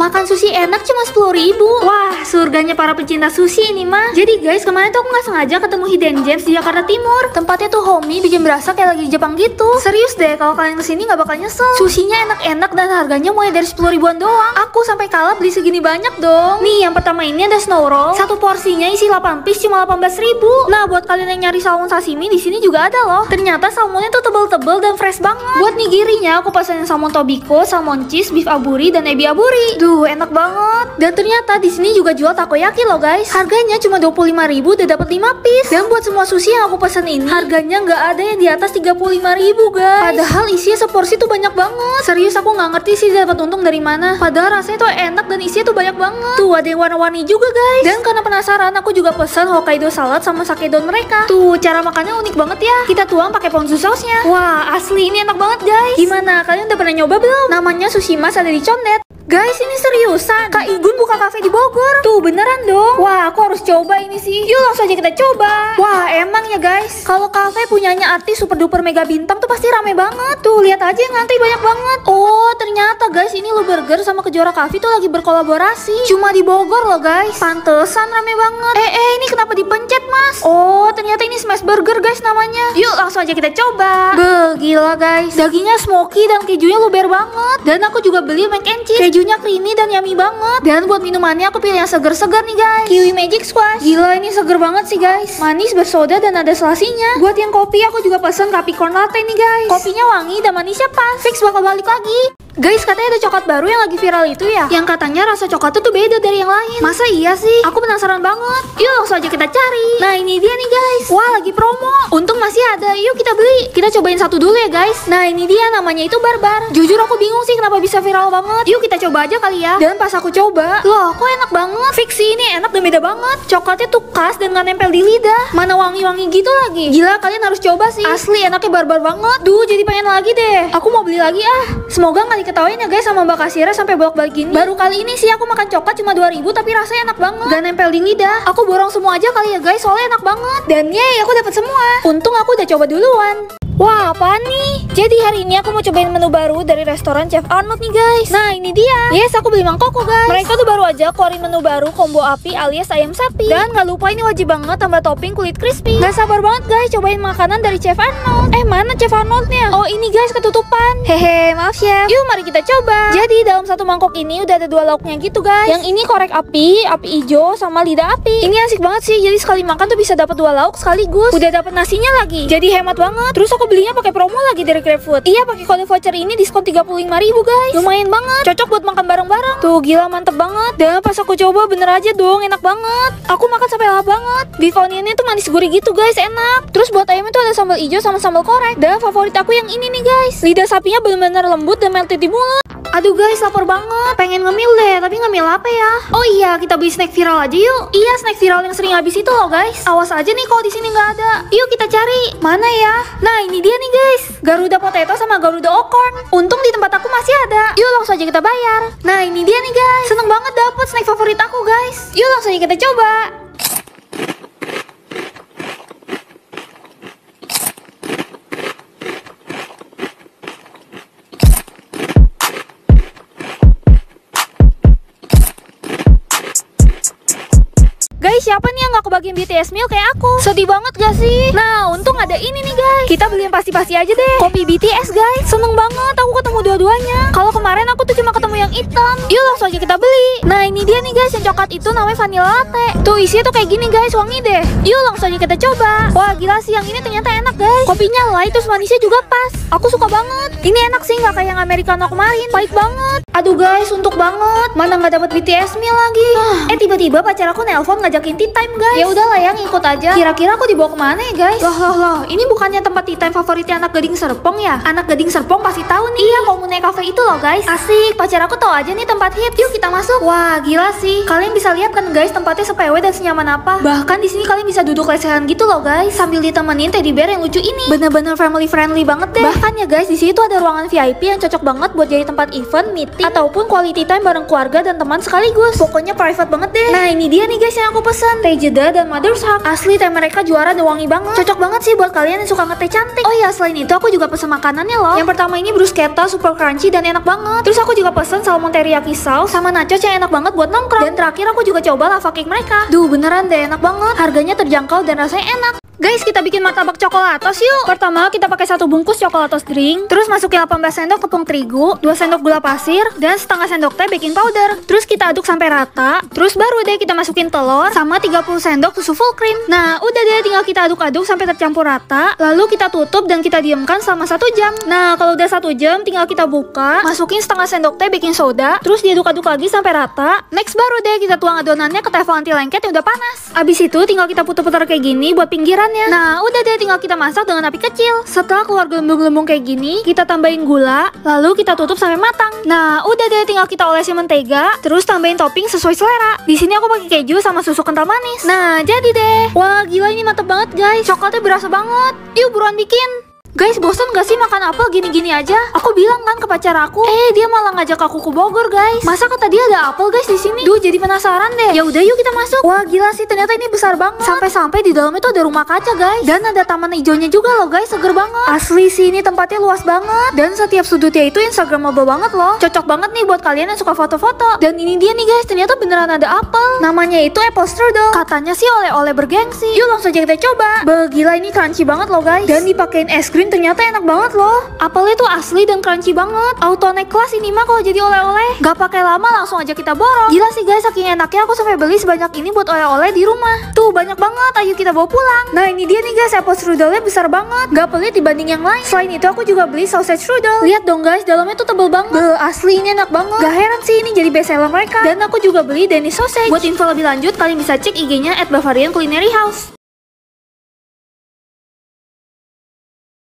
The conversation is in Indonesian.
Makan sushi enak cuma sepuluh ribu Wah, surganya para pecinta sushi ini mah Jadi guys, kemarin tuh aku nggak sengaja ketemu Hidden Gems di Jakarta Timur Tempatnya tuh homey, bikin berasa kayak lagi di Jepang gitu Serius deh, kalau kalian kesini nggak bakal nyesel Sushinya enak-enak dan harganya mulai dari sepuluh ribuan doang Aku sampai kalah beli segini banyak dong Nih, yang pertama ini ada snow roll Satu porsinya isi 8 piece cuma 18 ribu Nah, buat kalian yang nyari salmon sashimi di sini juga ada loh Ternyata salmonnya tuh tebel-tebel dan fresh banget Buat nigirinya, aku pesenin salmon tobiko, salmon cheese, beef aburi, dan ebi aburi Aduh, enak banget. Dan ternyata di sini juga jual takoyaki loh guys. Harganya cuma 25.000 dan dapat 5 piece. Dan buat semua sushi yang aku pesan ini, harganya nggak ada yang di atas 35.000 guys. Padahal isinya seporsi tuh banyak banget. Serius aku nggak ngerti sih dapat untung dari mana. Padahal rasanya tuh enak dan isinya tuh banyak banget. Tuh ada yang warna-warni juga guys. Dan karena penasaran, aku juga pesan Hokkaido salad sama sake don mereka. Tuh cara makannya unik banget ya. Kita tuang pakai ponzu sausnya. Wah, asli ini enak banget guys. Gimana? Kalian udah pernah nyoba belum? Namanya sushi mas ada di condet. Guys, ini seriusan. Kak Igun buka kafe di Bogor. Tuh, beneran dong. Wah, aku harus coba ini sih. Yuk langsung aja kita coba. Wah, emang ya guys. Kalau kafe punyanya artis super duper mega bintang tuh pasti rame banget. Tuh, lihat aja yang ngantri banyak banget. Oh, ternyata guys ini Lo Burger sama Kejora Cafe tuh lagi berkolaborasi. Cuma di Bogor loh guys. Pantesan rame banget. Eh, eh, ini kenapa dipencet mas? Oh, ternyata ini smash burger guys namanya Yuk langsung aja kita coba Beuh gila guys Dagingnya smoky dan kejunya luber banget Dan aku juga beli mac and cheese Kejunya creamy dan yummy banget Dan buat minumannya aku pilih yang seger-seger nih guys Kiwi magic squash Gila ini seger banget sih guys Manis bersoda dan ada selasinya Buat yang kopi aku juga pesen corn latte nih guys Kopinya wangi dan manisnya pas Fix bakal balik lagi Guys, katanya ada coklat baru yang lagi viral itu ya? Yang katanya rasa coklatnya tuh beda dari yang lain. Masa iya sih? Aku penasaran banget. Yuk langsung aja kita cari. Nah, ini dia nih guys. Wah, lagi promo. Untung masih ada. Yuk kita beli. Kita cobain satu dulu ya guys. Nah, ini dia namanya itu barbar. Jujur aku bingung sih kenapa bisa viral banget. Yuk kita coba aja kali ya. Dan pas aku coba, loh kok enak banget. Fix ini enak dan beda banget. Coklatnya tuh khas dan gak nempel di lidah. Mana wangi-wangi gitu lagi. Gila, kalian harus coba sih. Asli enaknya barbar banget. Duh, jadi pengen lagi deh. Aku mau beli lagi ah. Semoga nggak diketawain ya guys sama Mbak Kasira sampai bolak-balik gini. Baru kali ini sih aku makan coklat cuma 2000 tapi rasanya enak banget. Gak nempel di lidah. Aku borong semua aja kali ya guys soalnya enak banget. Dan yey, ya, ya aku dapat semua. Untung aku udah coba duluan. Wah, apa nih? Jadi hari ini aku mau cobain menu baru dari restoran Chef Arnold nih guys Nah, ini dia Yes, aku beli mangkok kok guys Mereka tuh baru aja keluarin menu baru combo api alias ayam sapi Dan gak lupa ini wajib banget tambah topping kulit crispy Gak sabar banget guys cobain makanan dari Chef Arnold Eh, mana Chef Arnoldnya? Oh, ini guys ketutupan Hehe, maaf ya Yuk, mari kita coba Jadi, dalam satu mangkok ini udah ada dua lauknya gitu guys Yang ini korek api, api hijau, sama lidah api Ini asik banget sih, jadi sekali makan tuh bisa dapat dua lauk sekaligus Udah dapat nasinya lagi, jadi hemat banget Terus aku belinya pakai promo lagi dari GrabFood. Iya, pakai kode voucher ini diskon 35.000, guys. Lumayan banget. Cocok buat makan bareng-bareng. Tuh, gila mantep banget. Dan pas aku coba bener aja dong, enak banget. Aku makan sampai lahap banget. Beef onionnya tuh manis gurih gitu, guys, enak. Terus buat ayamnya tuh ada sambal hijau sama sambal korek. Dan favorit aku yang ini nih, guys. Lidah sapinya bener-bener lembut dan melted di mulut. Aduh guys, lapar banget. Pengen ngemil deh, tapi ngemil apa ya? Oh iya, kita beli snack viral aja yuk. Iya, snack viral yang sering habis itu loh guys. Awas aja nih kalau di sini nggak ada. Yuk kita cari. Mana ya? Nah, ini dia nih guys. Garuda potato sama Garuda okorn. Untung di tempat aku masih ada. Yuk langsung aja kita bayar. Nah, ini dia nih guys. Seneng banget dapet snack favorit aku guys. Yuk langsung aja kita coba. siapa nih yang gak kebagian BTS meal kayak aku sedih banget gak sih nah untung ada ini nih guys kita beli yang pasti-pasti aja deh kopi BTS guys seneng banget aku ketemu dua-duanya kalau kemarin aku tuh cuma ketemu yang hitam yuk langsung aja kita beli nah ini dia nih guys yang coklat itu namanya vanilla latte tuh isinya tuh kayak gini guys wangi deh yuk langsung aja kita coba wah gila sih yang ini ternyata enak guys kopinya light terus manisnya juga pas aku suka banget ini enak sih nggak kayak yang Americano kemarin baik banget guys, untuk banget. Mana nggak dapat BTS meal lagi. Ah. eh tiba-tiba pacar aku nelpon ngajakin tea time guys. Ya udahlah yang ngikut aja. Kira-kira aku dibawa kemana ya guys? Loh loh loh, ini bukannya tempat tea time favoritnya anak gading Serpong ya? Anak gading Serpong pasti tahu nih. Iya komunitas kayak kafe itu loh guys Asik, pacar aku tau aja nih tempat hit Yuk kita masuk Wah gila sih Kalian bisa lihat kan guys tempatnya sepewe dan senyaman apa Bahkan di sini kalian bisa duduk lesehan gitu loh guys Sambil ditemenin teddy bear yang lucu ini Bener-bener family friendly banget deh Bahkan ya guys di sini tuh ada ruangan VIP yang cocok banget buat jadi tempat event, meeting Ataupun quality time bareng keluarga dan teman sekaligus Pokoknya private banget deh Nah ini dia nih guys yang aku pesan Teh Jeda dan Mother's Hug Asli teh mereka juara dan wangi banget Cocok banget sih buat kalian yang suka ngeteh cantik Oh iya selain itu aku juga pesan makanannya loh Yang pertama ini bruschetta super crunchy crunchy dan enak banget. Terus aku juga pesen salmon teriyaki saus sama nachos yang enak banget buat nongkrong. Dan terakhir aku juga coba lava cake mereka. Duh beneran deh enak banget. Harganya terjangkau dan rasanya enak. Guys, kita bikin martabak coklatos yuk. Pertama, kita pakai satu bungkus coklatos drink, terus masukin 18 sendok tepung terigu, 2 sendok gula pasir, dan setengah sendok teh baking powder. Terus kita aduk sampai rata, terus baru deh kita masukin telur sama 30 sendok susu full cream. Nah, udah deh tinggal kita aduk-aduk sampai tercampur rata, lalu kita tutup dan kita diamkan selama satu jam. Nah, kalau udah satu jam, tinggal kita buka, masukin setengah sendok teh baking soda, terus diaduk-aduk lagi sampai rata. Next baru deh kita tuang adonannya ke teflon anti lengket yang udah panas. Abis itu tinggal kita putar-putar kayak gini buat pinggirannya Nah udah deh tinggal kita masak dengan api kecil Setelah keluar gelembung-gelembung kayak gini Kita tambahin gula Lalu kita tutup sampai matang Nah udah deh tinggal kita olesi mentega Terus tambahin topping sesuai selera Di sini aku pakai keju sama susu kental manis Nah jadi deh Wah gila ini mantep banget guys Coklatnya berasa banget Yuk buruan bikin Guys, bosan gak sih makan apel gini-gini aja? Aku bilang kan ke pacar aku, eh dia malah ngajak aku ke Bogor, guys. Masa kata dia ada apel, guys, di sini? Duh, jadi penasaran deh. Ya udah yuk kita masuk. Wah, gila sih, ternyata ini besar banget. Sampai-sampai di dalamnya tuh ada rumah kaca, guys. Dan ada taman hijaunya juga loh, guys, seger banget. Asli sih, ini tempatnya luas banget. Dan setiap sudutnya itu instagramable banget loh. Cocok banget nih buat kalian yang suka foto-foto. Dan ini dia nih, guys, ternyata beneran ada apel. Namanya itu apple strudel. Katanya sih oleh-oleh bergengsi. Yuk langsung aja kita coba. Begila ini crunchy banget loh, guys. Dan dipakein es krim ternyata enak banget loh. Apelnya itu asli dan crunchy banget. Auto naik kelas ini mah kalau jadi oleh-oleh. Gak pakai lama langsung aja kita borong. Gila sih guys, saking enaknya aku sampai beli sebanyak ini buat oleh-oleh di rumah. Tuh banyak banget, ayo kita bawa pulang. Nah ini dia nih guys, apple strudelnya besar banget. Gak pelit dibanding yang lain. Selain itu aku juga beli sausage strudel. Lihat dong guys, dalamnya tuh tebel banget. Bel, asli ini enak banget. Gak heran sih ini jadi best seller mereka. Dan aku juga beli Denny sausage. Buat info lebih lanjut, kalian bisa cek IG-nya at Bavarian Culinary House.